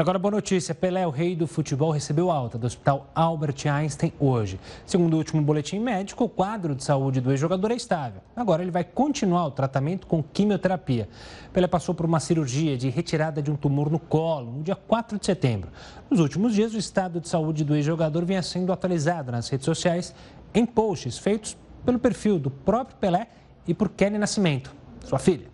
Agora, boa notícia. Pelé, o rei do futebol, recebeu alta do Hospital Albert Einstein hoje. Segundo o último boletim médico, o quadro de saúde do ex-jogador é estável. Agora, ele vai continuar o tratamento com quimioterapia. Pelé passou por uma cirurgia de retirada de um tumor no colo no dia 4 de setembro. Nos últimos dias, o estado de saúde do ex-jogador vinha sendo atualizado nas redes sociais em posts feitos pelo perfil do próprio Pelé e por Kelly Nascimento, sua filha.